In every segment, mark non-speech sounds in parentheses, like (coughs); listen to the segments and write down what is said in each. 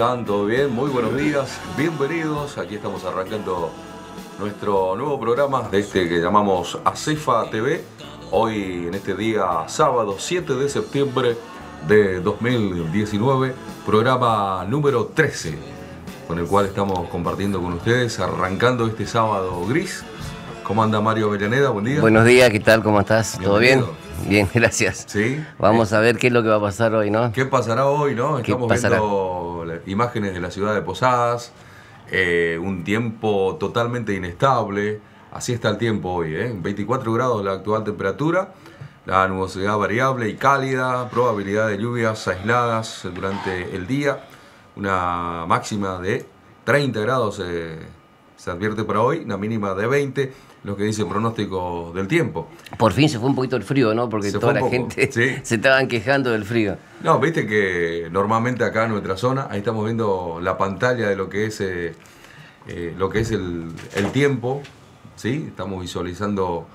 están? ¿Todo bien? Muy buenos días, bienvenidos. Aquí estamos arrancando nuestro nuevo programa de este que llamamos Acefa TV. Hoy en este día sábado 7 de septiembre de 2019, programa número 13, con el cual estamos compartiendo con ustedes, arrancando este sábado gris. ¿Cómo anda Mario Avellaneda? Buen día. Buenos días, ¿qué tal? ¿Cómo estás? ¿Todo bien? Bien, (laughs) gracias. Sí. Vamos a ver qué es lo que va a pasar hoy, ¿no? ¿Qué pasará hoy, no? Estamos ¿Qué pasará? viendo imágenes de la ciudad de Posadas, eh, un tiempo totalmente inestable. Así está el tiempo hoy, 24 ¿eh? grados la actual temperatura, la nubosidad variable y cálida, probabilidad de lluvias aisladas durante el día, una máxima de 30 grados eh, se advierte para hoy, una mínima de 20 lo que dice el pronóstico del tiempo. Por fin se fue un poquito el frío, ¿no? Porque toda la gente (laughs) se estaban quejando del frío. No, viste que normalmente acá en nuestra zona, ahí estamos viendo la pantalla de lo que es, eh, eh, lo que es el, tiempo, ¿sí? Estamos visualizando,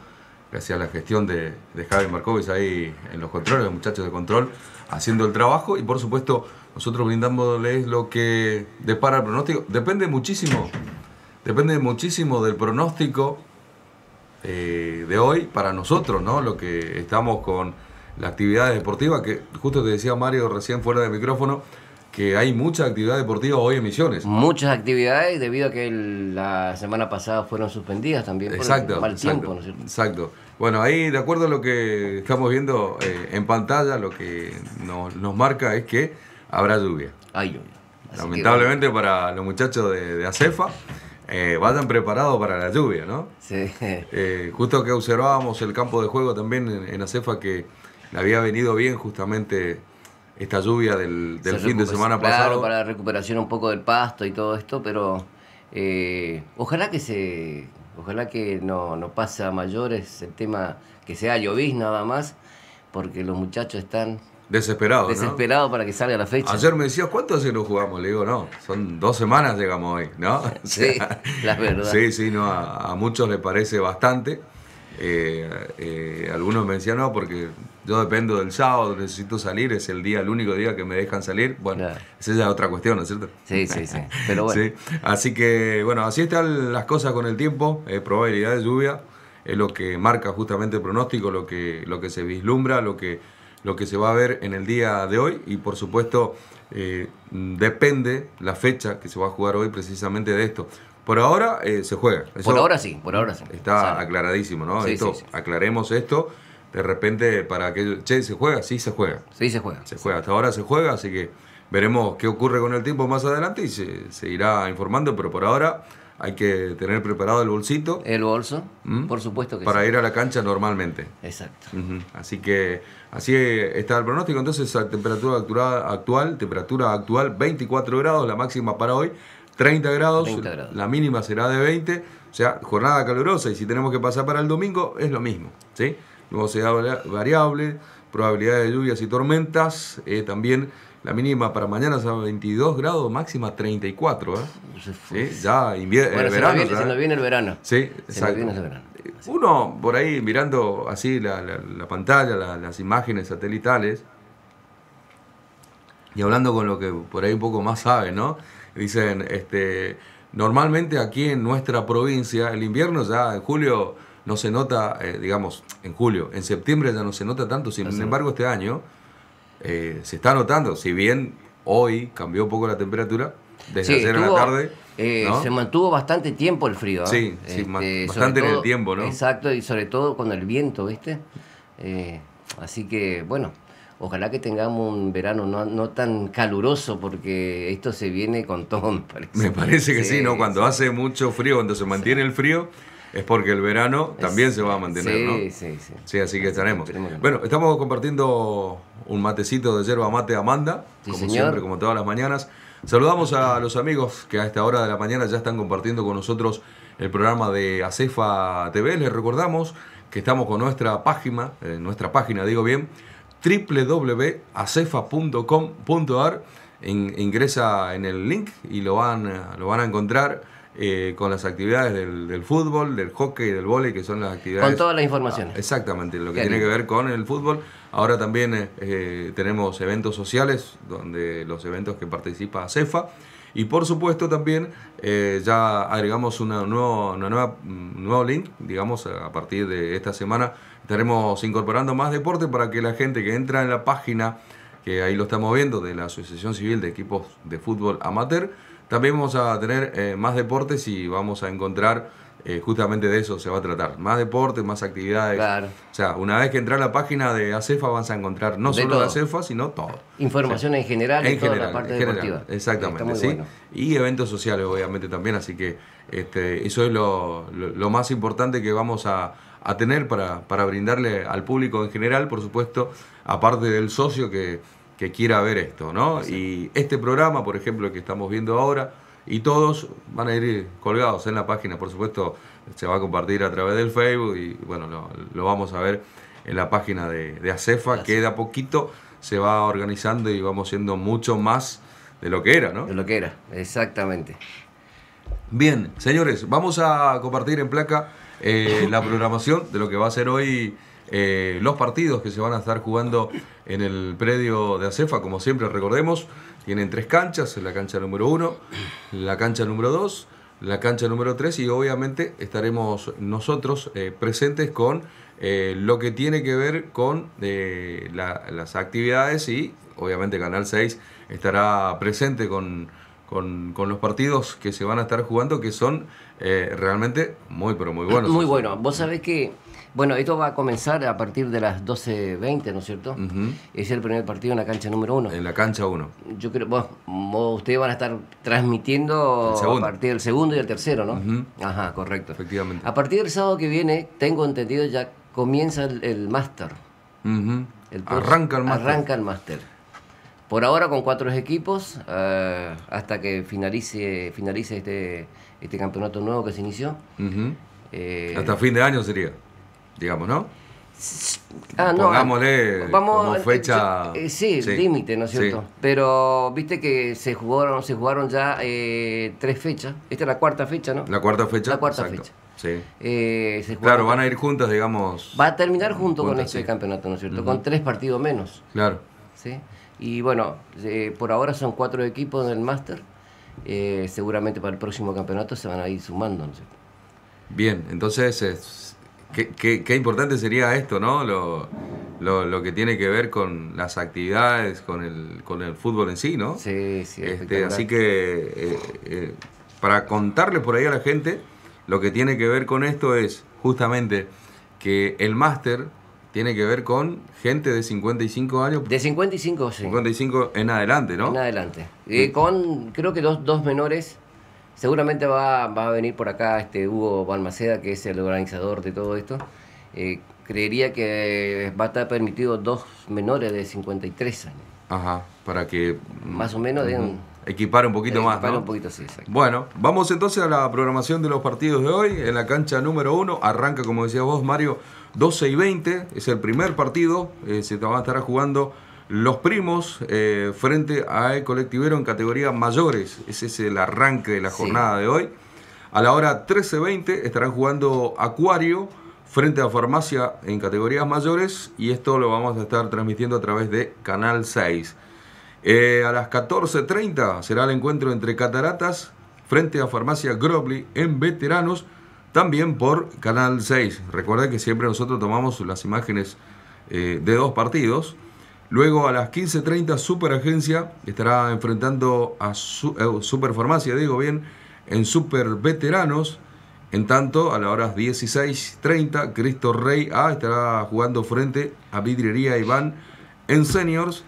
gracias a la gestión de, de Javi Marcovis ahí en los controles, los muchachos de control, haciendo el trabajo y por supuesto nosotros brindándoles lo que depara el pronóstico. Depende muchísimo, depende muchísimo del pronóstico eh, de hoy para nosotros, ¿no? Lo que estamos con la actividad deportiva, que justo te decía Mario recién fuera de micrófono, que hay mucha actividad deportiva hoy en Misiones. Muchas actividades debido a que la semana pasada fueron suspendidas también por el mal Exacto. Bueno, ahí de acuerdo a lo que estamos viendo eh, en pantalla, lo que nos, nos, marca es que habrá lluvia. Hay lluvia. Lamentablemente para los muchachos de ACEFA. Eh, vayan preparados para la lluvia, ¿no? Sí. Eh, justo que observábamos el campo de juego también en, la Acefa que le había venido bien justamente esta lluvia del, fin de semana claro, para la recuperación un poco del pasto y todo esto, pero eh, ojalá que se ojalá que no, no pase a mayores el tema que sea llovís nada más, porque los muchachos están Desesperado. Desesperado para que salga la fecha. Ayer me decías ¿cuánto hace no jugamos? Le digo, no, son dos semanas llegamos hoy, ¿no? (laughs) sí, la verdad. Sí, sí, no, a, muchos le parece bastante. Eh, eh, algunos me decían, no, porque yo dependo del sábado, necesito salir, es el día, el único día que me dejan salir. Bueno, esa es otra cuestión, ¿no es cierto? Sí, sí, sí. Pero (laughs) bueno. Así que, bueno, así están las cosas con el tiempo, eh, probabilidad de lluvia es lo que marca justamente el pronóstico, lo que, lo que se vislumbra, lo que lo que se va a ver en el día de hoy y por supuesto eh, depende la fecha que se va a jugar hoy precisamente de esto. Por ahora eh, se juega. por ahora sí, por ahora sí. Está aclaradísimo, ¿no? Sí, Aclaremos esto. De repente para que... Che, ¿se juega? Sí, se juega. Sí, se juega. Se juega. Hasta ahora se juega, así que veremos qué ocurre con el tiempo más adelante y se irá informando, pero por ahora hay que tener preparado el bolsito. El bolso, ¿Mm? por supuesto que Para ir a la cancha normalmente. Exacto. Así que así está el pronóstico. Entonces, la temperatura actual, temperatura actual 24 grados, la máxima para hoy, 30 grados, la mínima será de 20. O sea, jornada calurosa. Y si tenemos que pasar para el domingo, es lo mismo. ¿sí? da variable, probabilidad de lluvias y tormentas, eh, también la mínima para mañana es a 22 grados, máxima 34. ¿eh? ya el eh, verano. Se viene, el verano. Sí, se viene el verano. Eh, uno por ahí mirando así la, pantalla, las imágenes satelitales y hablando con lo que por ahí un poco más sabe, ¿no? Dicen, este, normalmente aquí en nuestra provincia el invierno ya en julio no se nota, eh, digamos, en julio, en septiembre ya no se nota tanto, sin embargo este año eh, se está notando, si bien hoy cambió un poco la temperatura, desde ayer la tarde. Eh, se mantuvo bastante tiempo el frío. ¿no? ¿eh? Sí, este, bastante en el tiempo, ¿no? Exacto, y sobre todo con el viento, ¿viste? así que, bueno, ojalá que tengamos un verano no, tan caluroso, porque esto se viene con todo, me parece. Me parece que sí, ¿no? Cuando hace mucho frío, cuando se mantiene el frío. Es porque el verano también se va a mantener, ¿no? Sí, sí, sí. Sí, así que estaremos. Bueno, estamos compartiendo un matecito de yerba mate Amanda, como siempre, como todas las mañanas. Saludamos a los amigos que a esta hora de la mañana ya están compartiendo con nosotros el programa de Acefa TV. Les recordamos que estamos con nuestra página, nuestra página, digo bien, www.acefa.com.ar. ingresa en el link y lo van, lo van a encontrar eh, con las actividades del, fútbol, del hockey, y del vóley, que son las actividades... Con todas las informaciones. Ah, exactamente, lo que tiene que ver con el fútbol. Ahora también eh, eh, tenemos eventos sociales, donde los eventos que participa CEFA. Y por supuesto también ya agregamos una, un mm, nuevo link, digamos, a partir de esta semana estaremos incorporando más deporte para que la gente que entra en la página, que ahí lo estamos viendo, de la Asociación Civil de Equipos de Fútbol Amateur, también vamos a tener eh, más deportes y vamos a encontrar eh, justamente de eso se va a tratar. Más deportes, más actividades. Claro. O sea, una vez que entras a la página de ACEFA vas a encontrar no solo de la ACEFA, sino todo. Información en general en toda general, la parte en general, Exactamente, ¿sí? Y eventos sociales, obviamente, también. Así que este, eso es lo, más importante que vamos a, a tener para, para brindarle al público en general, por supuesto, aparte del socio que que quiera ver esto, ¿no? Y este programa, por ejemplo, que estamos viendo ahora, y todos van a ir colgados en la página, por supuesto, se va a compartir a través del Facebook y bueno, lo, vamos a ver en la página de, ACEFA, que poquito se va organizando y vamos siendo mucho más de lo que era, ¿no? De lo que era, exactamente. Bien, señores, vamos a compartir en placa eh, la (laughs) programación de lo que va a ser hoy eh, los partidos que se van a estar jugando en el predio de Acefa, como siempre recordemos, tienen tres canchas, la cancha número uno, la cancha número dos, la cancha número tres y obviamente estaremos nosotros eh, presentes con eh, lo que tiene que ver con las actividades y obviamente Canal 6 estará presente con, con, los partidos que se van a estar jugando que son realmente muy pero muy buenos. Muy bueno, vos sabés que bueno, esto va a comenzar a partir de las 12.20, ¿no es cierto? Es el primer partido en la cancha número uno. En la cancha uno. Yo creo, vos, ustedes van a estar transmitiendo a partir del segundo y el tercero, ¿no? Ajá, correcto. Efectivamente. A partir del sábado que viene, tengo entendido, ya comienza el, máster. Arranca el máster. Arranca el máster. Por ahora con cuatro equipos, eh, hasta que finalice, finalice este, este campeonato nuevo que se inició. Eh, hasta fin de año sería digamos, ¿no? Ah, no, Pongámosle ah, vamos, como fecha. Eh, eh, sí, límite, ¿no es cierto? Pero viste que se jugaron, se jugaron ya eh, tres fechas. Esta es la cuarta fecha, ¿no? La cuarta fecha. La cuarta fecha. Sí. claro, van a ir juntas, digamos. Va a terminar junto con este campeonato, ¿no es cierto? Con tres partidos menos. Claro. ¿sí? Y bueno, por ahora son cuatro equipos en el máster. seguramente para el próximo campeonato se van a ir sumando, ¿no es cierto? Bien, entonces Qué, qué, qué importante sería esto, ¿no? Lo, lo, que tiene que ver con las actividades, con el, con el fútbol en sí, ¿no? Sí, sí. Este, así que eh, eh, para contarle por ahí a la gente, lo que tiene que ver con esto es justamente que el máster tiene que ver con gente de 55 años. De 55, sí. 55 en adelante, ¿no? En adelante. Y con creo que dos, dos menores Seguramente va, va, a venir por acá este Hugo Balmaceda, que es el organizador de todo esto. Eh, creería que va a estar permitido dos menores de 53 años. Ajá, para que... Mm, más o menos den... Equipar un poquito más. ¿no? un poquito, sí, Bueno, vamos entonces a la programación de los partidos de hoy. En la cancha número uno arranca, como decía vos, Mario, 12 y 20. Es el primer partido. Eh, se va a estar jugando los primos eh, frente a El Colectivero en categorías mayores. Ese es el arranque de la jornada de hoy. A la hora 13.20 estarán jugando Acuario frente a Farmacia en categorías mayores y esto lo vamos a estar transmitiendo a través de Canal 6. Eh, a las 14.30 será el encuentro entre Cataratas frente a Farmacia Grobly en Veteranos, también por Canal 6. Recuerda que siempre nosotros tomamos las imágenes eh, de dos partidos Luego a las 15.30 Super Agencia estará enfrentando a su, eh, Superfarmacia, digo bien, en Veteranos. En tanto, a las 16.30 Cristo Rey A estará jugando frente a Vidriería Iván en Seniors.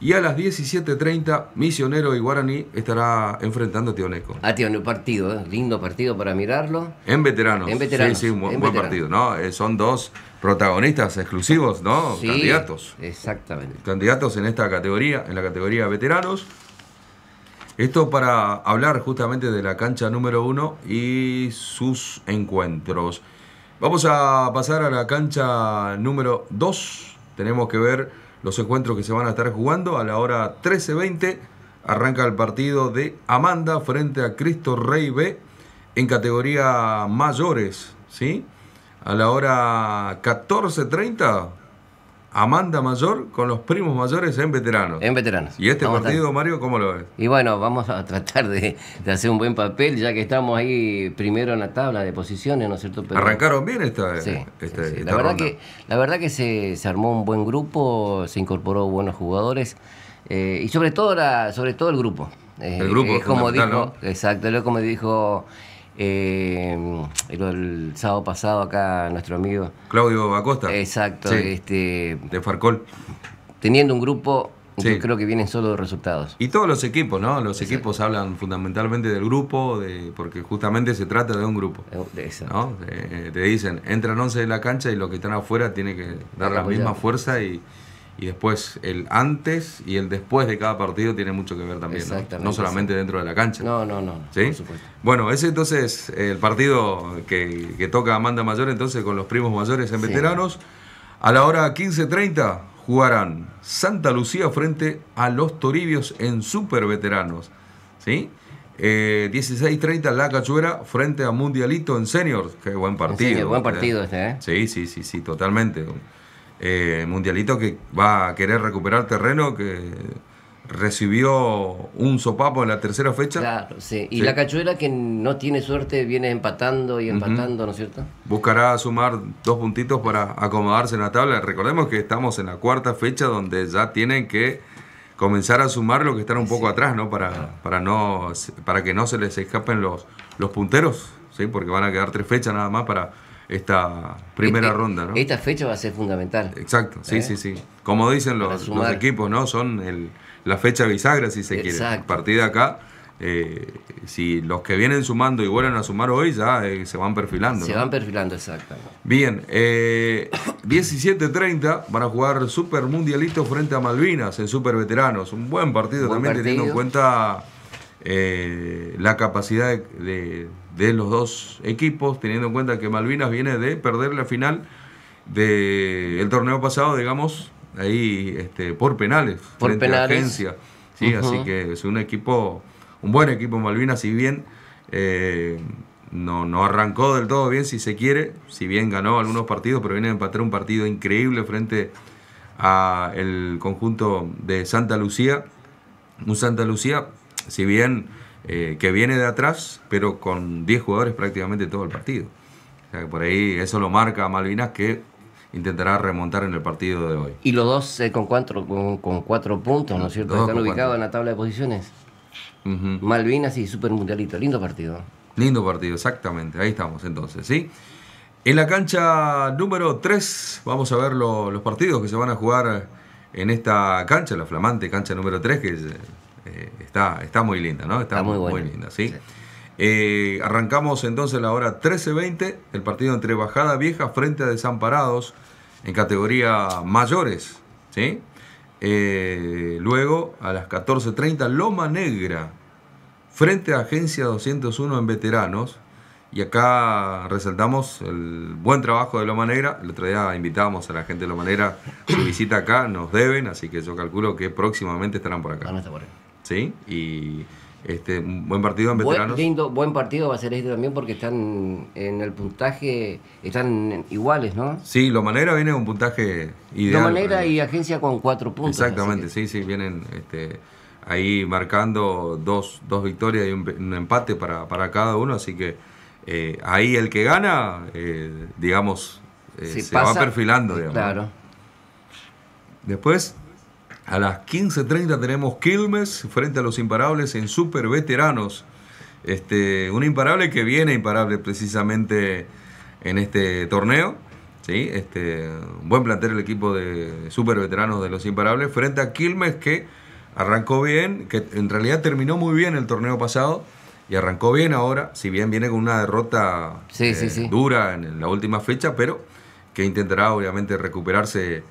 Y a las 17.30, Misionero y Guaraní estará enfrentando a Tioneco. A un partido, ¿eh? lindo partido para mirarlo. En veteranos. En veteranos. Sí, sí, un buen, partido, ¿no? Eh, son dos protagonistas exclusivos, ¿no? Candidatos. Exactamente. Candidatos en esta categoría, en la categoría veteranos. Esto para hablar justamente de la cancha número uno y sus encuentros. Vamos a pasar a la cancha número 2. Tenemos que ver los encuentros que se van a estar jugando. A la hora 13.20 arranca el partido de Amanda frente a Cristo Rey B en categoría mayores. ¿sí? a la hora 14.30, Amanda Mayor con los primos mayores en veteranos. En veteranos. ¿Y este partido, Mario, cómo lo ves? Y bueno, vamos a tratar de, hacer un buen papel, ya que estamos ahí primero en la tabla de posiciones, ¿no es cierto? Arrancaron bien esta, sí, este, la verdad Que, la verdad que se, armó un buen grupo, se incorporó buenos jugadores eh, y sobre todo, la, sobre todo el grupo. el grupo. Eh, es como dijo, exacto, es como dijo eh, el, sábado pasado acá nuestro amigo Claudio Acosta. Exacto, este, de Farcol. Teniendo un grupo que creo que vienen solo resultados. Y todos los equipos, ¿no? Los equipos hablan fundamentalmente del grupo, de, porque justamente se trata de un grupo. ¿no? Eh, te dicen, entran 11 de la cancha y los que están afuera tienen que dar la misma fuerza y, y después el antes y el después de cada partido tiene mucho que ver también. ¿no? no solamente dentro de la cancha. No, no, no. ¿Sí? Por supuesto. Bueno, ese entonces eh, el partido que, toca Amanda Mayor, entonces con los primos mayores en veteranos. A la hora 15.30 jugarán Santa Lucía frente a los Toribios en Super Veteranos. ¿Sí? 16.30 eh, La Cachuera frente a Mundialito en Seniors. Qué buen partido. buen ¿Eh? partido este, ¿eh? Sí, sí, sí, sí, totalmente. Eh, mundialito que va a querer recuperar terreno que recibió un sopapo en la tercera fecha. Y la cachuela que no tiene suerte viene empatando y empatando, ¿no es cierto? Buscará sumar dos puntitos para acomodarse en la tabla. Recordemos que estamos en la cuarta fecha donde ya tienen que comenzar a sumar lo que están un poco atrás, ¿no? Para, para no para que no se les escapen los, los punteros, ¿sí? Porque van a quedar tres fechas nada más para esta primera este, ronda. ¿no? Esta fecha va a ser fundamental. Exacto, sí, ¿Eh? sí, sí. Como dicen los, equipos, ¿no? Son el, la fecha bisagra, si se quiere. Partida acá, eh, si los que vienen sumando y vuelven a sumar hoy, ya eh, se van perfilando. Se van perfilando, exacto. Bien, eh, 17.30 (coughs) van a jugar Super Mundialito frente a Malvinas en Super Veteranos. Un buen partido también teniendo en cuenta eh, la capacidad de, los dos equipos, teniendo en cuenta que Malvinas viene de perder la final del torneo pasado, digamos, ahí este, por penales, frente A agencia. Sí, así que es un equipo, un buen equipo Malvinas, si bien eh, no, no arrancó del todo bien, si se quiere, si bien ganó algunos partidos, pero viene a empatar un partido increíble frente a el conjunto de Santa Lucía. Un Santa Lucía si bien eh, que viene de atrás, pero con 10 jugadores prácticamente todo el partido. O sea que por ahí eso lo marca Malvinas que intentará remontar en el partido de hoy. Y los dos eh, con, cuatro, con, cuatro puntos, ¿no es cierto? Están ubicados en la tabla de posiciones. Malvinas y Super Mundialito, lindo partido. Lindo partido, exactamente, ahí estamos entonces, ¿sí? En la cancha número 3 vamos a ver los partidos que se van a jugar en esta cancha, la flamante cancha número 3, que eh, eh, está, está muy linda, ¿no? Está, muy, muy, linda, ¿sí? Eh, arrancamos entonces la hora 13.20, el partido entre Bajada Vieja frente a Desamparados en categoría mayores, ¿sí? Eh, luego a las 14.30 Loma Negra frente a Agencia 201 en veteranos. Y acá resaltamos el buen trabajo de Loma Negra. El otro día invitábamos a la gente de Loma Negra a visita acá, nos deben, así que yo calculo que próximamente estarán por acá. ¿sí? Y este, buen partido en veteranos. Buen, partido va a ser este también porque están en el puntaje, están iguales, ¿no? Sí, lo manera viene con un puntaje ideal. Lomanera manera y Agencia con cuatro puntos. Exactamente, sí, sí, vienen este, ahí marcando dos, dos victorias y un, empate para, cada uno, así que eh, ahí el que gana, eh, digamos, eh, se, va perfilando, digamos. Claro. Después, a las 15.30 tenemos Quilmes frente a los imparables en Super Veteranos. Este, un imparable que viene imparable precisamente en este torneo. ¿sí? Este, un buen plantel el equipo de Super Veteranos de los imparables frente a Quilmes que arrancó bien, que en realidad terminó muy bien el torneo pasado y arrancó bien ahora, si bien viene con una derrota eh, dura en la última fecha, pero que intentará obviamente recuperarse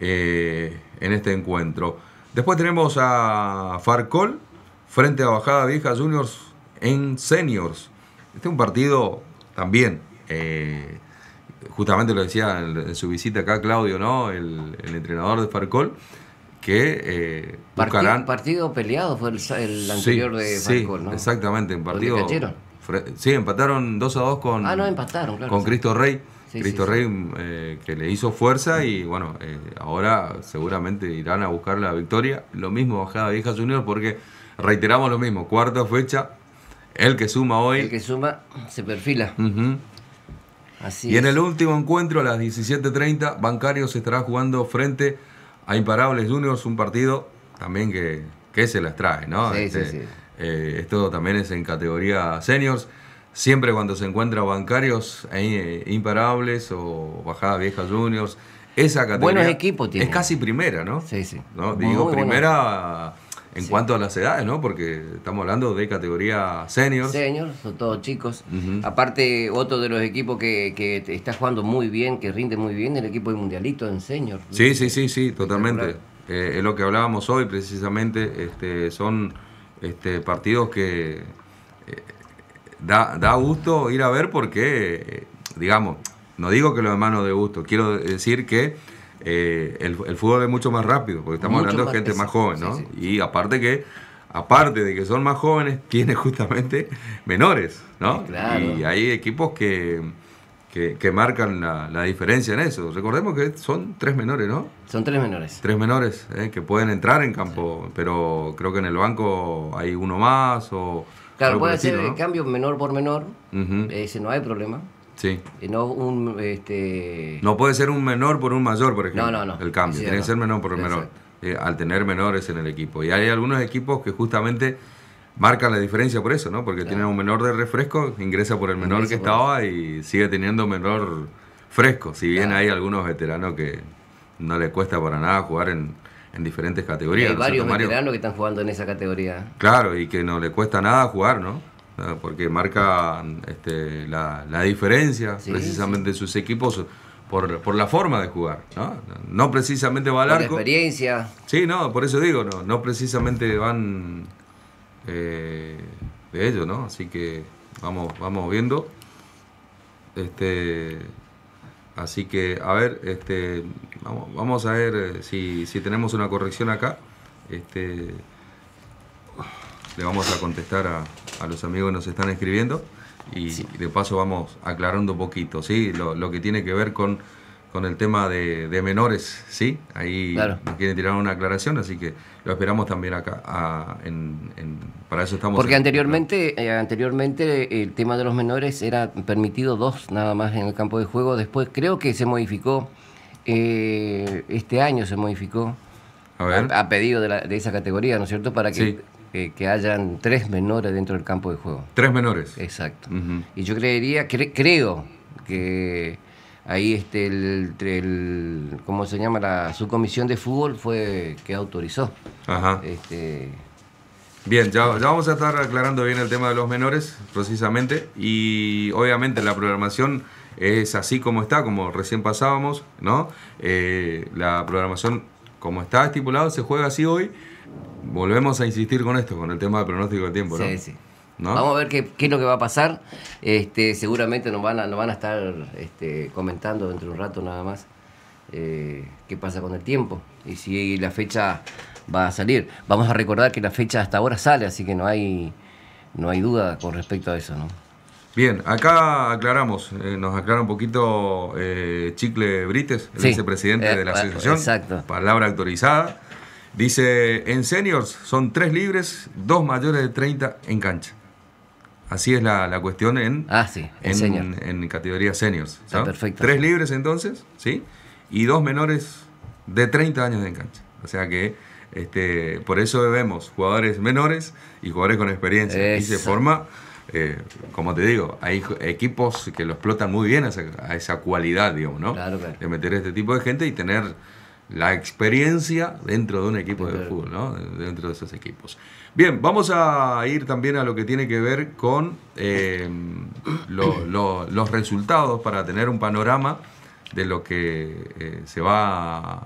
eh, en este encuentro. Después tenemos a Farcol frente a Bajada Vieja Juniors en Seniors. Este es un partido también, eh, justamente lo decía en, su visita acá Claudio, ¿no? El, entrenador de Farcol, que eh, partido, peleado fue el, anterior de Farcol, Exactamente, un partido... Sí, empataron 2 a 2 con, ah, con Cristo Rey. Cristo Rey mm, eh, que le hizo fuerza y bueno, eh, ahora seguramente irán a buscar la victoria. Lo mismo Bajada Vieja juniors porque reiteramos lo mismo, cuarta fecha, el que suma hoy. El que suma se perfila. Así y en el último encuentro a las 17.30, Bancarios estará jugando frente a Imparables Juniors, un partido también que, que se las trae, ¿no? Este, eh, esto también es en categoría seniors. Siempre cuando se encuentra bancarios eh, imparables o bajadas viejas, Juniors, esa categoría. Es casi primera, ¿no? Sí, sí. ¿No? Digo primera en cuanto a las edades, ¿no? Porque estamos hablando de categoría senior. Seniors, son todos chicos. Aparte, otro de los equipos que, está jugando muy bien, que rinde muy bien, el equipo de Mundialito en senior. Sí, sí, sí, sí, totalmente. Eh, es lo que hablábamos hoy precisamente. Este, son este, partidos que. Eh, da, gusto ir a ver porque, eh, digamos, no digo que lo de mano de gusto, quiero decir que eh, el, fútbol es mucho más rápido, porque estamos hablando de gente más joven, ¿no? Y aparte que, aparte de que son más jóvenes, (laughs) tiene justamente menores, ¿no? Y hay equipos que, que, marcan la, diferencia en eso. Recordemos que son tres menores, ¿no? Son tres menores. Tres menores eh, que pueden entrar en campo, pero creo que en el banco hay uno más o Claro, puede ser el cambio menor por menor, ese eh, no hay problema. Sí. Eh, no, este... no puede ser un menor por un mayor, por ejemplo. No, no, no. El cambio, tiene que ser menor por menor, eh, al tener menores en el equipo. Y hay algunos equipos que justamente marcan la diferencia por eso, ¿no? Porque tienen un menor de refresco, ingresa por el menor que estaba y sigue teniendo menor fresco. Si bien hay algunos veteranos que no les cuesta para nada jugar en, en diferentes categorías. Y hay varios que están jugando en esa categoría. Claro, y que no le cuesta nada jugar, ¿no? Porque marca este, la, diferencia precisamente sus equipos por, la forma de jugar, ¿no? No precisamente va al arco. Por experiencia. Sí, no, por eso digo, no, no precisamente van eh, de ellos ¿no? Así que vamos, vamos viendo. Este, Así que, a ver, este, vamos, a ver eh, si, si, tenemos una corrección acá. Este, le vamos a contestar a, a los amigos que nos están escribiendo y de paso vamos aclarando un poquito, ¿sí? lo que tiene que ver con con el tema de, menores, ¿sí? Ahí quieren tirar una aclaración, así que lo esperamos también acá. para eso estamos. Porque anteriormente, eh, anteriormente el tema de los menores era permitido dos nada más en el campo de juego. Después creo que se modificó, eh, este año se modificó a, pedido de, esa categoría, ¿no es cierto? Para que eh, que hayan tres menores dentro del campo de juego. Tres menores. Exacto. Y yo creería, creo que ahí este el, como se llama la subcomisión de fútbol fue que autorizó Ajá. este Bien, ya, vamos a estar aclarando bien el tema de los menores, precisamente, y obviamente la programación es así como está, como recién pasábamos, ¿no? Eh, la programación, como está estipulado, se juega así hoy. Volvemos a insistir con esto, con el tema del pronóstico de tiempo, ¿no? Sí, sí. Vamos a ver qué, es lo que va a pasar. Este, seguramente nos van a, estar este, comentando dentro de un rato nada más eh, qué pasa con el tiempo y si la fecha va a salir. Vamos a recordar que la fecha hasta ahora sale, así que no hay, no hay duda con respecto a eso, ¿no? Bien, acá aclaramos, eh, nos aclara un poquito eh, Chicle Brites, el vicepresidente de la asociación. Exacto. Palabra autorizada. Dice, en seniors son tres libres, dos mayores de 30 en cancha. Así es la, cuestión en, ah, sí, en, categoría seniors. Ah, Tres libres entonces, ¿sí? Y dos menores de 30 años de enganche. O sea que este, por eso vemos jugadores menores y jugadores con experiencia. Y se forma, eh, como te digo, hay equipos que lo explotan muy bien a esa, cualidad, digamos, ¿no? De meter este tipo de gente y tener la experiencia dentro de un equipo de fútbol, ¿no? dentro de esos equipos. Bien, vamos a ir también a lo que tiene que ver con em, los resultados para tener un panorama de lo que eh, se va,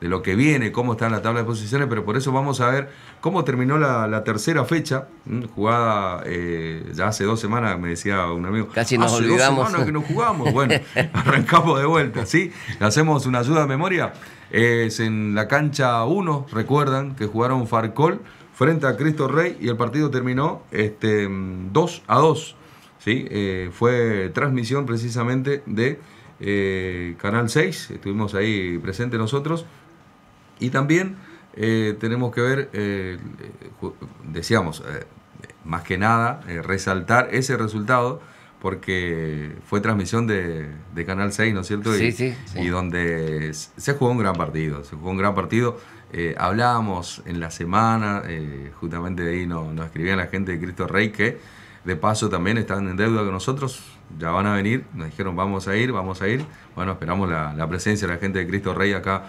de lo que viene, cómo está en la tabla de posiciones, pero por eso vamos a ver cómo terminó la, tercera fecha, jugada eh, ya hace dos semanas, me decía un amigo. Casi nos olvidamos. Dos que nos jugamos. Bueno, (laughs) arrancamos de vuelta, ¿sí? Hacemos una ayuda de memoria es en la cancha 1, recuerdan que jugaron Farcol frente a Cristo Rey y el partido terminó este, 2 a 2. ¿sí? Eh, fue transmisión precisamente de eh, Canal 6, estuvimos ahí presentes nosotros. Y también eh, tenemos que ver, decíamos, más que nada, resaltar ese resultado porque fue transmisión de, Canal 6, ¿no es cierto? Sí, y, sí, Y donde se jugó un gran partido, se jugó un gran partido. Eh, hablábamos en la semana, eh, justamente de ahí nos, escribían la gente de Cristo Rey que de paso también están en deuda con nosotros, ya van a venir, nos dijeron vamos a ir, vamos a ir. Bueno, esperamos la, presencia de la gente de Cristo Rey acá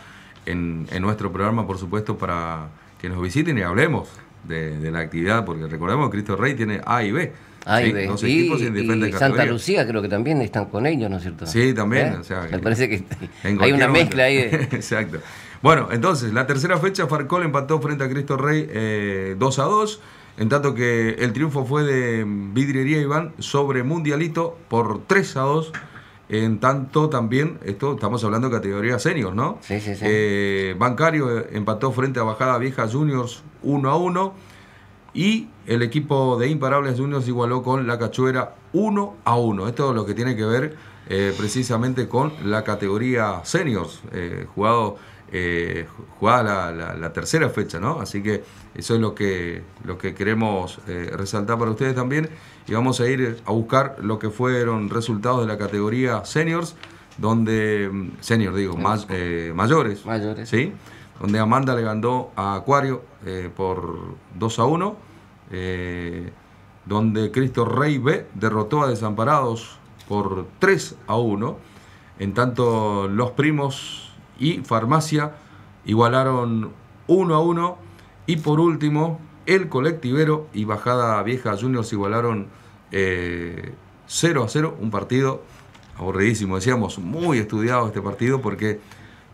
en, en nuestro programa, por supuesto, para que nos visiten y hablemos de, la actividad, porque recordemos que Cristo Rey tiene A y B. A y B. Dos y, equipos Santa Lucía creo que también están con ellos, ¿no es cierto? Sí, también. ¿Eh? Me parece que hay una mezcla ahí. (laughs) Exacto. Bueno, entonces, la tercera fecha, Farcol empató frente a Cristo Rey 2 eh, a 2. En tanto que el triunfo fue de mm, Vidriería Iván sobre Mundialito por 3 a 2. En tanto también, esto estamos hablando de categoría seniors, ¿no? Sí, sí, sí. Eh, Bancario eh, empató frente a Bajada Vieja Juniors 1 a 1 y el equipo de Imparables Juniors igualó con La Cachuera 1 a 1. Esto es lo que tiene que ver eh, precisamente con la categoría seniors, jugado, jugada la tercera fecha, ¿no? Así que eso es lo que, lo que queremos eh, resaltar para ustedes también. Y vamos a ir a buscar lo que fueron resultados de la categoría seniors, donde, mm, senior digo, más, eh, mayores. Mayores. Sí. Donde Amanda le ganó a Acuario eh, por 2 a 1. donde Cristo Rey B derrotó a Desamparados por 3 a 1. En tanto, los primos y Farmacia igualaron 1 a 1 y por último, el colectivero y Bajada Vieja Juniors igualaron 0 eh, a 0, un partido aburridísimo, decíamos, muy estudiado este partido porque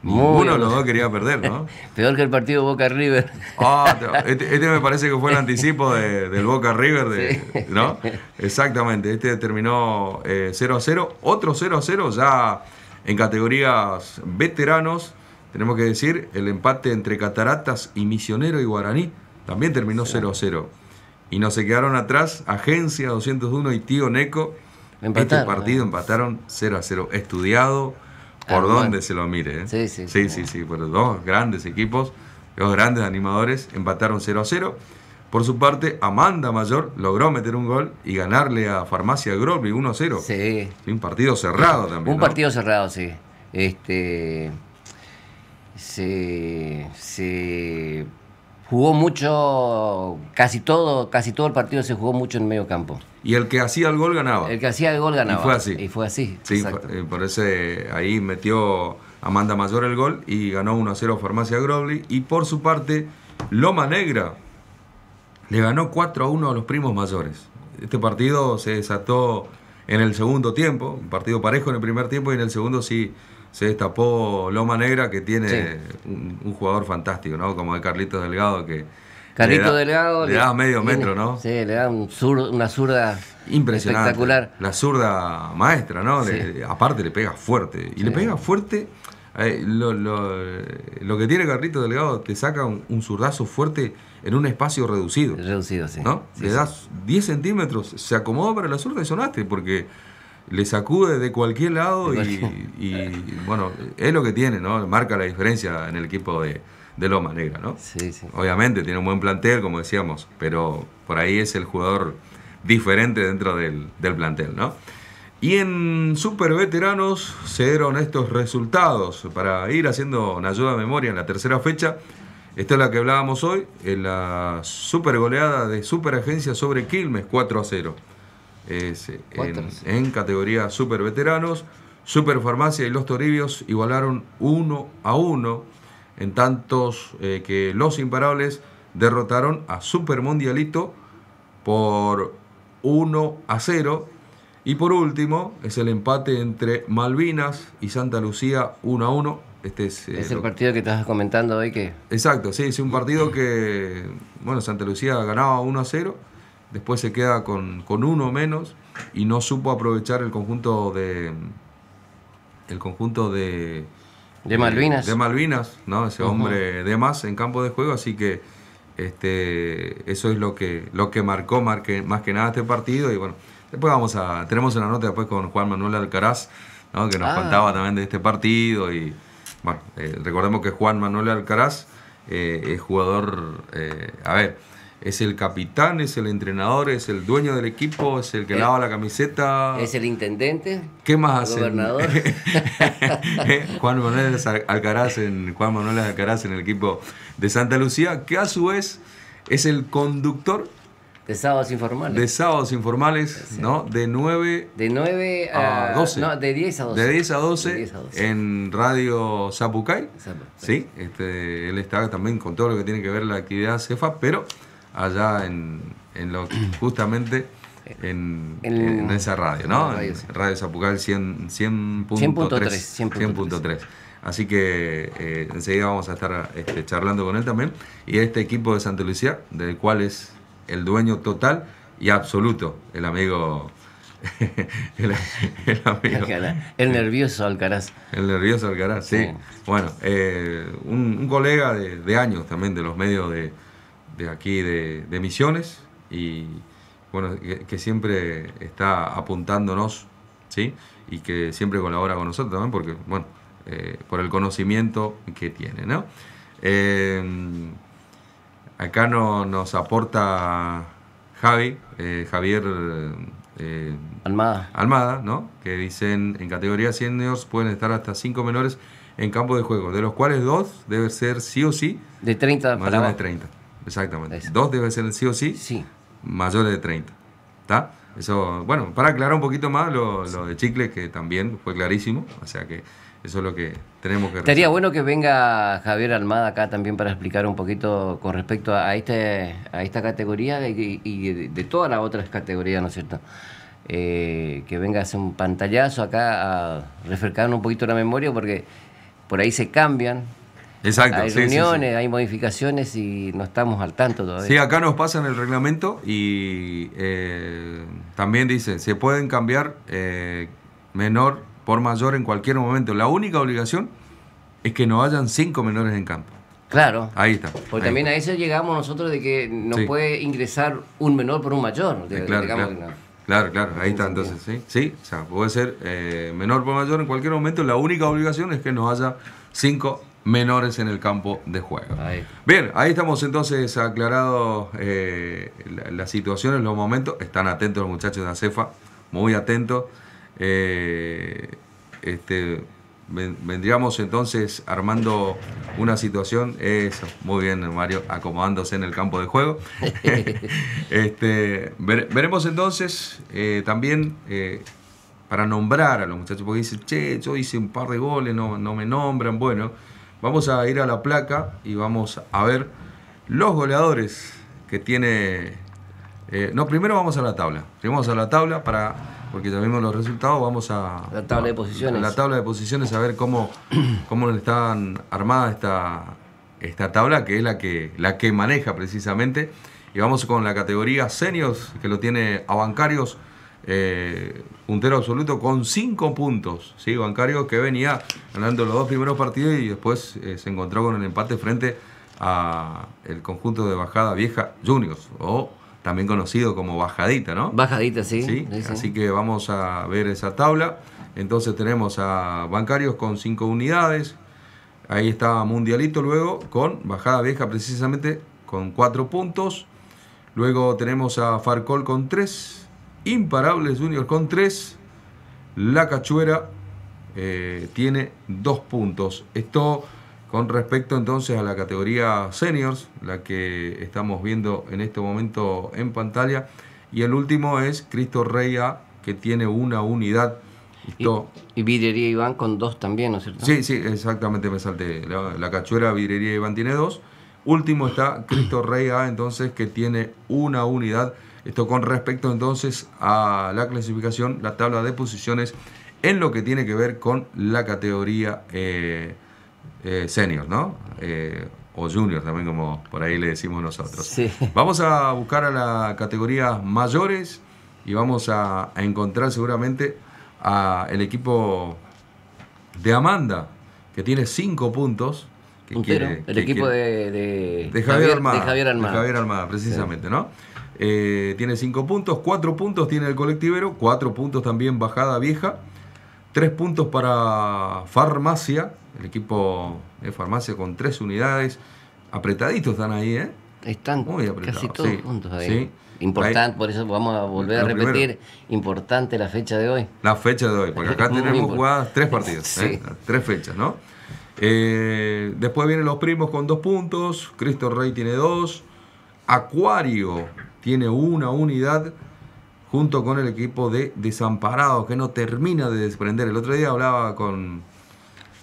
ninguno de los dos quería perder, ¿no? (laughs) Peor que el partido Boca River. Ah, (laughs) este, este, me parece que fue el anticipo del Boca River, ¿no? Exactamente, este terminó 0 eh, a 0, otro 0 a 0 ya en categorías veteranos tenemos que decir, el empate entre Cataratas y Misionero y Guaraní también terminó 0 0. Y no se quedaron atrás Agencia 201 y Tío Neco. este partido ¿eh? empataron 0 0. Estudiado por ah, donde se lo mire. ¿eh? Sí, sí, sí. Sí, Pero dos grandes equipos, dos grandes animadores empataron 0 a 0. Por su parte, Amanda Mayor logró meter un gol y ganarle a Farmacia Groby 1 0. Sí. Un partido cerrado también. Un partido cerrado, sí. Este se, jugó mucho, casi todo, casi todo el partido se jugó mucho en medio campo. Y el que hacía el gol ganaba. El que hacía el gol ganaba. Y fue así. Y fue así. Sí, eh, por eso ahí metió Amanda Mayor el gol y ganó 1 0 Farmacia Grobly. Y por su parte, Loma Negra le ganó 4 a 1 a los primos mayores. Este partido se desató en el segundo tiempo, un partido parejo en el primer tiempo y en el segundo sí se destapó Loma Negra, que tiene un, jugador fantástico, ¿no? Como de Carlitos Delgado, que. Carlitos Delgado. Le, da medio metro, ¿no? Sí, le da una zurda Impresionante. espectacular. La zurda maestra, ¿no? aparte le pega fuerte. Y le pega fuerte. Eh, lo, que tiene carlito Delgado te saca un, zurdazo fuerte en un espacio reducido. Reducido, sí. ¿no? le das 10 centímetros, se acomoda para la zurda y sonaste, porque le sacude de cualquier lado y, bueno, es lo que tiene, ¿no? Marca la diferencia en el equipo de, de Loma Negra, ¿no? Sí, sí. Obviamente tiene un buen plantel, como decíamos, pero por ahí es el jugador diferente dentro del, plantel, ¿no? Y en Super Veteranos se dieron estos resultados para ir haciendo una ayuda A memoria en la tercera fecha. Esta es la que hablábamos hoy, en la super goleada de Super Agencia sobre Quilmes 4 a 0 en, categoría super veteranos. Super Farmacia y los Toribios igualaron 1 a 1... en tantos eh, que los imparables derrotaron a Super Mundialito por 1 a 0. Y por último es el empate entre Malvinas y Santa Lucía 1 a 1. Este es, eh, el partido que estabas comentando hoy que... Exacto, sí, es un partido que, bueno, Santa Lucía ganaba 1 a 0 después se queda con, uno menos y no supo aprovechar el conjunto de el conjunto de de Malvinas de Malvinas no ese hombre de más en campo de juego así que este eso es lo que lo que marcó más que, nada este partido y bueno después vamos a tenemos una nota después con Juan Manuel Alcaraz ¿no? que nos faltaba ah. también de este partido y bueno eh, recordemos que Juan Manuel Alcaraz eh, es jugador eh, a ver es el capitán, es el entrenador, es el dueño del equipo, es el que eh, lava la camiseta. Es el intendente. ¿Qué más hace? Gobernador. (laughs) Eh, Juan Manuel Alcaraz en Juan Manuel en el equipo de Santa Lucía, que a su vez es el conductor de sábados informales. De sábados informales, ¿no? De 9, de 9 a, 12. de 10 a 12. De 10 a 12, 10 a 12. en Radio Zapucay. Sí, este, él está también con todo lo que tiene que ver la actividad CEFA, pero allá en, en (clears throat) justamente en, esa radio, ¿no? Radio, Zapucal 100.3. 100.3. Así que eh, enseguida vamos a estar este, charlando con él también. Y este equipo de Santa Lucía, del cual es el dueño total y absoluto, el amigo. (laughs) ¿eh? el, nervioso Alcaraz. El nervioso Alcaraz, sí. Bueno, eh, un, colega de años también de los medios de, aquí de, Misiones y bueno, que, siempre está apuntándonos, ¿sí? Y que siempre colabora con nosotros también porque, bueno, eh, por el conocimiento que tiene, ¿no? Eh, acá no, nos aporta Javi, eh, Javier Almada. Almada, ¿no? Que dicen en categoría años pueden estar hasta 5 menores en campo de juego, de los cuales dos debe ser sí o sí. De 30 más de 30. Exactamente. Dos debe ser sí o sí, sí. mayores de 30. ¿Está? Eso, bueno, para aclarar un poquito más lo, de chicles que también fue clarísimo, o sea que eso es lo que tenemos que... Estaría bueno que venga Javier Almada acá también para explicar un poquito con respecto a, este, a esta categoría y, de, todas las otras categorías, ¿no es cierto? Eh, que venga a hacer un pantallazo acá a refrescar un poquito la memoria porque por ahí se cambian Exacto. Hay reuniones, hay modificaciones y no estamos al tanto todavía. Sí, acá nos pasa en el reglamento y eh, también dice, se pueden cambiar eh, menor por mayor en cualquier momento. La única obligación es que no hayan cinco menores en campo. Claro. Ahí está. Porque también a eso llegamos nosotros de que no puede ingresar un menor por un mayor. Eh, claro, claro. ahí está entonces, sí, sí, o sea, puede ser menor por mayor en cualquier momento, la única obligación es que no haya cinco menores en el campo de juego. Bien, ahí estamos entonces aclarados eh, las situaciones, los momentos. Están atentos los muchachos de la muy atentos. Eh, este, vendríamos entonces armando una situación, eso, muy bien Mario, acomodándose en el campo de juego. (laughs) este, veremos entonces eh, también para nombrar a los muchachos, porque dicen, che, yo hice un par de goles, no, no me nombran, bueno. Vamos a ir a la placa y vamos a ver los goleadores que tiene. Eh, no, primero vamos a la tabla. Primero vamos a la tabla para. Porque ya vimos los resultados, vamos a. La tabla de posiciones. La tabla de posiciones, a ver cómo, cómo están armada esta, esta tabla, que es la que, la que maneja precisamente. Y vamos con la categoría seniors, que lo tiene a bancarios puntero eh, absoluto con 5 puntos. ¿sí? Bancario que venía ganando los dos primeros partidos y después eh, se encontró con el empate frente a el conjunto de Bajada Vieja Juniors, o también conocido como Bajadita, ¿no? Bajadita, sí. Así que vamos a ver esa tabla. Entonces tenemos a Bancarios con 5 unidades. Ahí está Mundialito luego con Bajada Vieja precisamente con 4 puntos. Luego tenemos a Farcol con 3 imparable Junior con 3. La Cachuera eh, tiene 2 puntos. Esto con respecto entonces a la categoría seniors, la que estamos viendo en este momento en pantalla. Y el último es Cristo Rey A, que tiene una unidad. Y, y, Vidrería Iván con 2 también, ¿no es cierto? Sí, sí, exactamente me salté. La, cachuera Vidrería Iván tiene dos. Último está Cristo Rey A, entonces, que tiene una unidad. Esto con respecto entonces a la clasificación, la tabla de posiciones en lo que tiene que ver con la categoría eh, eh senior, ¿no? Eh, o junior también como por ahí le decimos nosotros. Vamos a buscar a la categoría mayores y vamos a, encontrar seguramente a el equipo de Amanda, que tiene cinco puntos. Que quiere, el equipo de, Javier Armada, Javier Armada. precisamente, ¿no? Eh, tiene 5 puntos, 4 puntos tiene el colectivero, 4 puntos también Bajada Vieja, 3 puntos para Farmacia, el equipo de Farmacia con 3 unidades. Apretaditos están ahí, ¿eh? Están casi todos puntos ahí. Importante, por eso vamos a volver a repetir, importante la fecha de hoy. La fecha de hoy, porque acá (laughs) tenemos jugadas tres partidos, ¿eh? tres fechas, ¿no? Eh, después vienen los primos con dos puntos, Cristo Rey tiene dos, Acuario tiene una unidad junto con el equipo de Desamparados, que no termina de desprender. El otro día hablaba con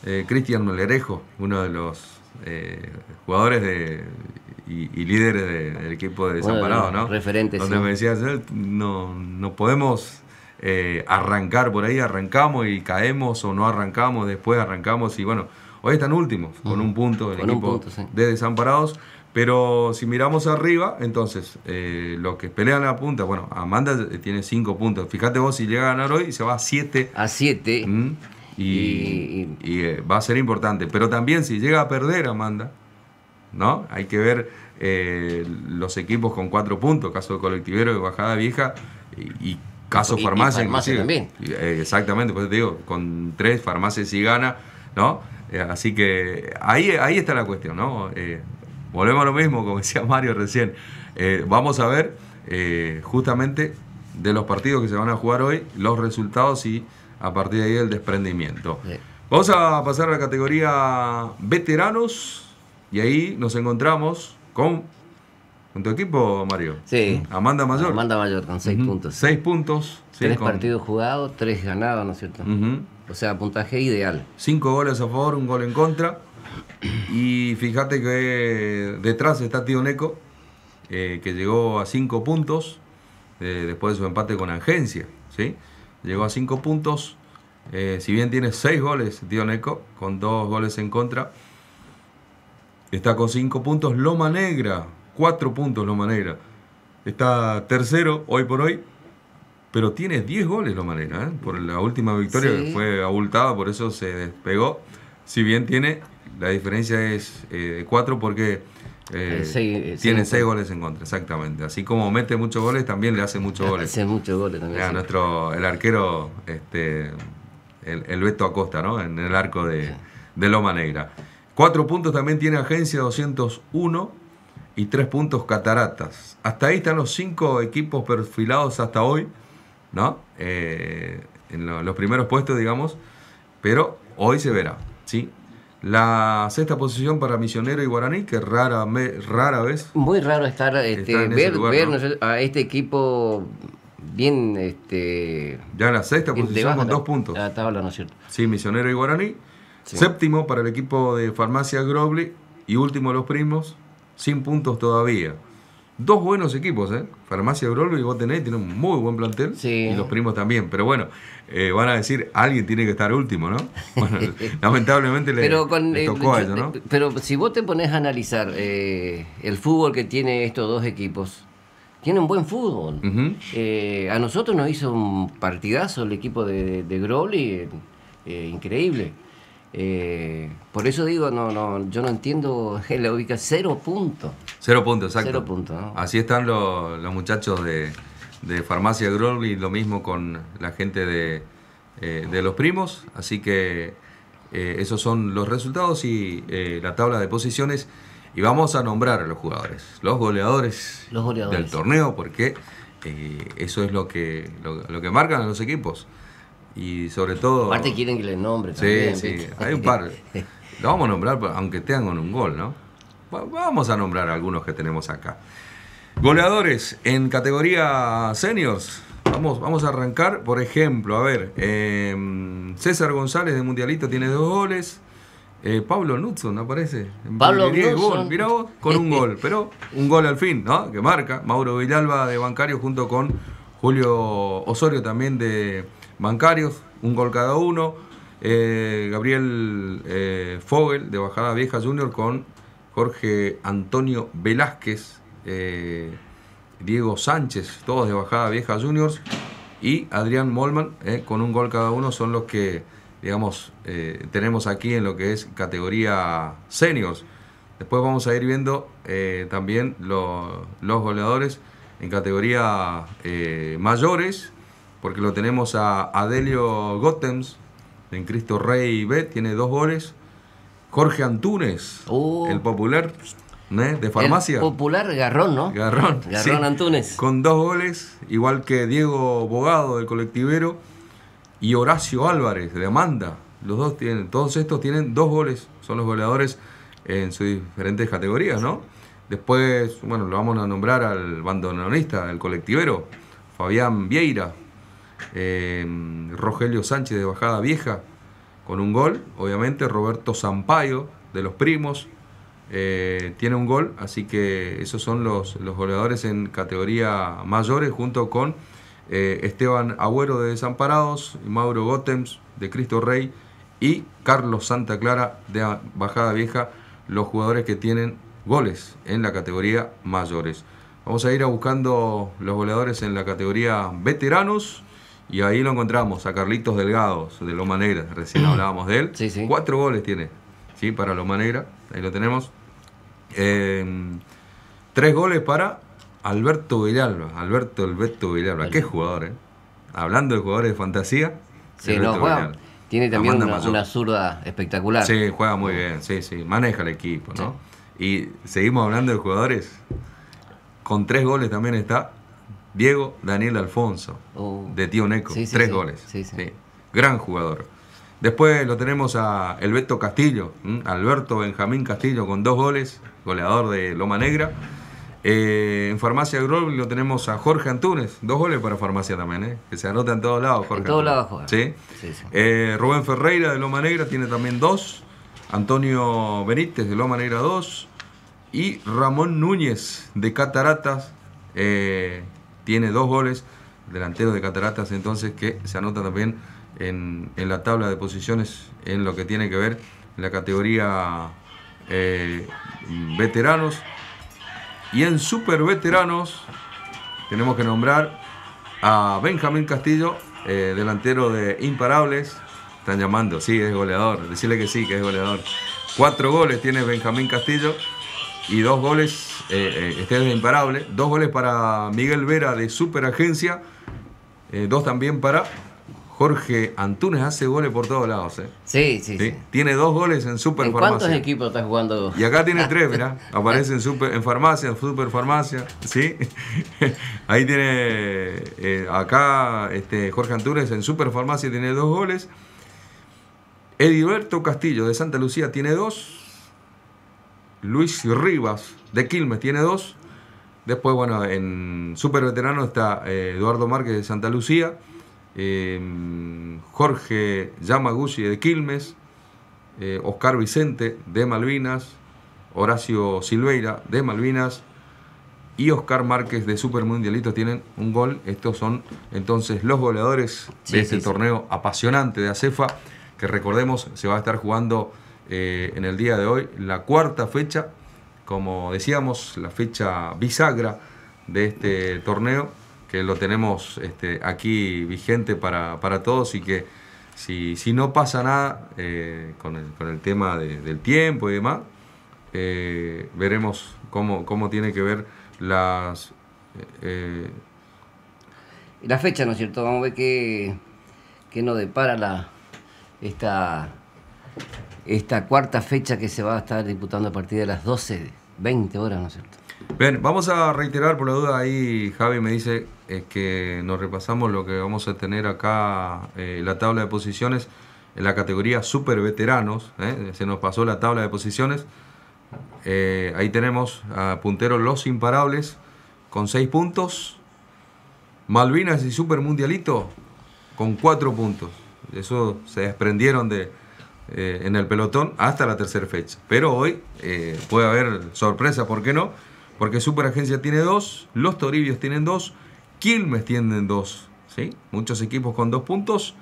eh, Cristian Melerejo, uno de los eh, jugadores de, y, líderes del equipo de Desamparados, ¿no? Referentes. Donde me decía no, podemos eh, arrancar por ahí, arrancamos y caemos o no arrancamos, después arrancamos y bueno, hoy están últimos, con un punto el equipo de Desamparados. Pero si miramos arriba, entonces, eh, lo que pelean la punta, bueno, Amanda eh, tiene 5 puntos. Fíjate vos si llega a ganar hoy, se va a 7. A 7. ¿Mm? y, eh, va a ser importante. Pero también si llega a perder Amanda, ¿no? Hay que ver eh, los equipos con 4 puntos, caso de colectivero de Bajada Vieja y, caso farmacia. Y farmacia también. exactamente, pues te digo, con 3 farmacias si gana, ¿no? así que ahí, ahí está la cuestión, ¿no? Volvemos a lo mismo, como decía Mario recién. Eh, vamos a ver eh, justamente de los partidos que se van a jugar hoy, los resultados y a partir de ahí el desprendimiento. Vamos a pasar a la categoría veteranos y ahí nos encontramos con, con tu equipo, Mario. Sí. Amanda Mayor. Amanda Mayor con seis puntos. Seis puntos. tres partidos jugados, tres ganados, ¿no es cierto? O sea, puntaje ideal. Cinco goles a favor, un gol en contra. Y fíjate que detrás está Tío Neco, eh, que llegó a cinco puntos eh, después de su empate con Angencia. ¿sí? Llegó a cinco puntos. Eh, si bien tiene seis goles, Tío Neco, con dos goles en contra. Está con cinco puntos. Loma Negra, cuatro puntos Loma Negra. Está tercero hoy por hoy pero tiene 10 goles Loma Negra... ¿eh? por la última victoria que fue abultada, por eso se despegó. Si bien tiene, la diferencia es 4 eh, porque eh, eh tiene 6 goles en contra, exactamente. Así como mete muchos goles, también le hace muchos goles. Hace muchos goles también. nuestro, el arquero, este, el, Beto Acosta, ¿no? En el arco de, de Loma Negra. 4 puntos también tiene Agencia 201 y 3 puntos Cataratas. Hasta ahí están los 5 equipos perfilados hasta hoy. ¿no? Eh, en los primeros puestos, digamos, pero hoy se verá, ¿sí? La sexta posición para Misionero y Guaraní, que rara, rara vez. Muy raro estar, este, ver, a este equipo bien. Este, ya en la sexta posición con dos puntos. La ah, tabla, ¿no es cierto? Sí, Misionero y Guaraní. Séptimo para el equipo de Farmacia grobly y último los primos, sin puntos todavía dos buenos equipos, ¿eh? Farmacia Brolo y Botenay tienen un muy buen plantel. Y los primos también. Pero bueno, eh, van a decir, alguien tiene que estar último, ¿no? (laughs) lamentablemente le, eh, tocó a ellos, ¿no? Pero si vos te pones a analizar eh, el fútbol que tiene estos dos equipos, tienen buen fútbol. a nosotros nos hizo un partidazo el equipo de, de, increíble. Eh, por eso digo, no, no, yo no entiendo Le (laughs) ubica cero puntos. Cero puntos, exacto. Cero punto, Así están los, muchachos de, de Farmacia y lo mismo con la gente de, eh, los primos. Así que eh, esos son los resultados y la tabla de posiciones. Y vamos a nombrar a los jugadores, los goleadores, del torneo, porque eso es lo que, lo, que marcan los equipos. Y sobre todo. Aparte quieren que les nombre también. Sí, sí. Hay un par. (laughs) Lo vamos a nombrar, aunque tengan con un gol, ¿no? Vamos a nombrar algunos que tenemos acá. Goleadores en categoría seniors. Vamos, vamos a arrancar, por ejemplo, a ver, em, César González de Mundialito tiene dos goles. Eh, Pablo Knudson aparece. Pablo Knudson. mira vos, con un gol, (laughs) pero un gol al fin, ¿no? Que marca. Mauro Villalba de Bancario junto con Julio Osorio también de, bancarios, un gol cada uno. Eh, Gabriel eh, Fogel de Bajada Vieja Junior con Jorge Antonio Velázquez, eh, Diego Sánchez, todos de Bajada Vieja Juniors, y Adrián Molman con un gol cada uno son los que, digamos, tenemos aquí en lo que es categoría seniors. Después vamos a ir viendo también los goleadores en categoría mayores porque lo tenemos a Adelio Gotems en Cristo Rey B, tiene dos goles. Jorge Antúnez, uh. el popular ¿eh? de farmacia. El popular Garrón, ¿no? Garrón. Garrón Con dos goles, igual que Diego Bogado del colectivero y Horacio Álvarez de Amanda. Los dos tienen, todos estos tienen dos goles, son los goleadores en sus diferentes categorías, ¿no? Después, bueno, lo vamos a nombrar al bandoneonista, el colectivero, Fabián Vieira, Em, Rogelio Sánchez de Bajada Vieja con un gol, obviamente Roberto Sampaio de los Primos eh, tiene un gol, así que esos son los, los goleadores en categoría mayores junto con eh, Esteban Agüero de Desamparados, Mauro Gótems de Cristo Rey y Carlos Santa Clara de Bajada Vieja, los jugadores que tienen goles en la categoría mayores. Vamos a ir a buscando los goleadores en la categoría veteranos. Y ahí lo encontramos, a Carlitos Delgados, de Loma Negra, recién mm. hablábamos de él. Sí, Cuatro goles tiene, ¿sí? Para Loma Negra, ahí lo tenemos. Em, tres goles para Alberto Villalba, Alberto Alberto Villalba, qué jugador, ¿eh? Hablando de jugadores de fantasía, sí, lo juega, tiene también una, zurda espectacular. Sí, juega muy bien, sí, sí, maneja el equipo, ¿no? Y seguimos hablando de jugadores, con tres goles también está Diego Daniel Alfonso, oh. de Tío sí, tres sí. goles. Gran jugador. Después lo tenemos a Elberto Castillo, Alberto Benjamín Castillo con dos goles, goleador de Loma Negra. Eh, en Farmacia Grobli lo tenemos a Jorge Antunes, dos goles para Farmacia también, ¿eh? que se anota en todos lados, Jorge. En todos lados, eh, Rubén Ferreira de Loma Negra tiene también dos. Antonio Benítez de Loma Negra dos y Ramón Núñez de Cataratas eh, tiene dos goles, delantero de Cataratas entonces que se anota también en, la tabla de posiciones en lo que tiene que ver la categoría eh, veteranos. Y en super veteranos tenemos que nombrar a Benjamín Castillo, eh, delantero de Imparables. Están llamando, sí, es goleador. Decirle que sí, que es goleador. Cuatro goles tiene Benjamín Castillo y dos goles este es imparable. Dos goles para Miguel Vera de Superagencia. Agencia eh, dos también para Jorge Antunes. Hace goles por todos lados. Sí, sí, sí, Tiene dos goles en Superfarmacia. ¿En ¿Cuántos equipos está jugando? Y acá tiene tres, mirá. (laughs) Aparece en, super, en Farmacia, en Superfarmacia. ¿sí? (laughs) Ahí tiene. acá este, Jorge Antunes en Superfarmacia tiene dos goles. Ediberto Castillo de Santa Lucía tiene dos. Luis Rivas de Quilmes tiene dos. Después, bueno, en Super Veterano está eh, Eduardo Márquez de Santa Lucía, em, Jorge Yamaguchi de Quilmes, eh, Oscar Vicente de Malvinas, Horacio Silveira de Malvinas y Oscar Márquez de Supermundialito, tienen un gol. Estos son entonces los goleadores de este torneo apasionante de ACEFA, que recordemos se va a estar jugando eh, en el día de hoy, la cuarta fecha, como decíamos, la fecha bisagra de este torneo, que lo tenemos este, aquí vigente para, todos y que si, no pasa nada eh, con, el, tema del tiempo y demás, eh, veremos cómo, tiene que ver las... la fecha, ¿no es cierto? Vamos a ver qué, nos depara la, esta esta cuarta fecha que se va a estar disputando a partir de las 12, 20 horas, ¿no es cierto? Bien, vamos a reiterar por la duda ahí, Javi me dice es que nos repasamos lo que vamos a tener acá, en eh, la tabla de posiciones en la categoría super veteranos, ¿eh? se nos pasó la tabla de posiciones, eh, ahí tenemos a punteros Los Imparables con 6 puntos, Malvinas y Super Mundialito con 4 puntos, eso se desprendieron de eh, en el pelotón hasta la tercera fecha. Pero hoy eh, puede haber sorpresa, ¿por qué no? Porque Superagencia tiene dos, los Toribios tienen dos, Quilmes tienen dos, ¿sí? Muchos equipos con dos puntos.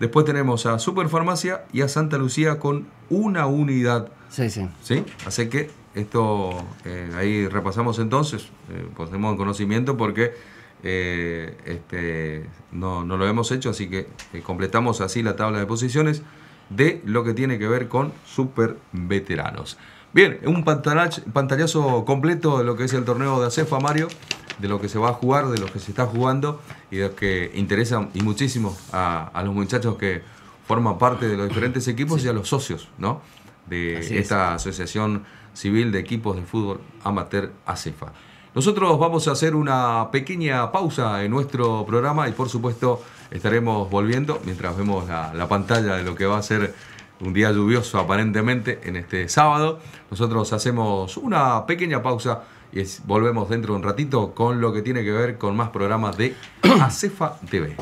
Después tenemos a Superfarmacia y a Santa Lucía con una unidad. Sí, sí. ¿Sí? Así que esto eh, ahí repasamos entonces, ponemos en conocimiento porque este, no, no, lo hemos hecho, así que completamos así la tabla de posiciones de lo que tiene que ver con superveteranos. veteranos. Bien, un pantallazo completo de lo que es el torneo de ACEFA, Mario, de lo que se va a jugar, de lo que se está jugando y de lo que interesa y muchísimo a, los muchachos que forman parte de los diferentes equipos y a los socios, ¿no? De esta asociación civil de equipos de fútbol amateur ACEFA. Nosotros vamos a hacer una pequeña pausa en nuestro programa y por supuesto Estaremos volviendo mientras vemos la, pantalla de lo que va a ser un día lluvioso aparentemente en este sábado. Nosotros hacemos una pequeña pausa y volvemos dentro de un ratito con lo que tiene que ver con más programas de (coughs) Acefa TV.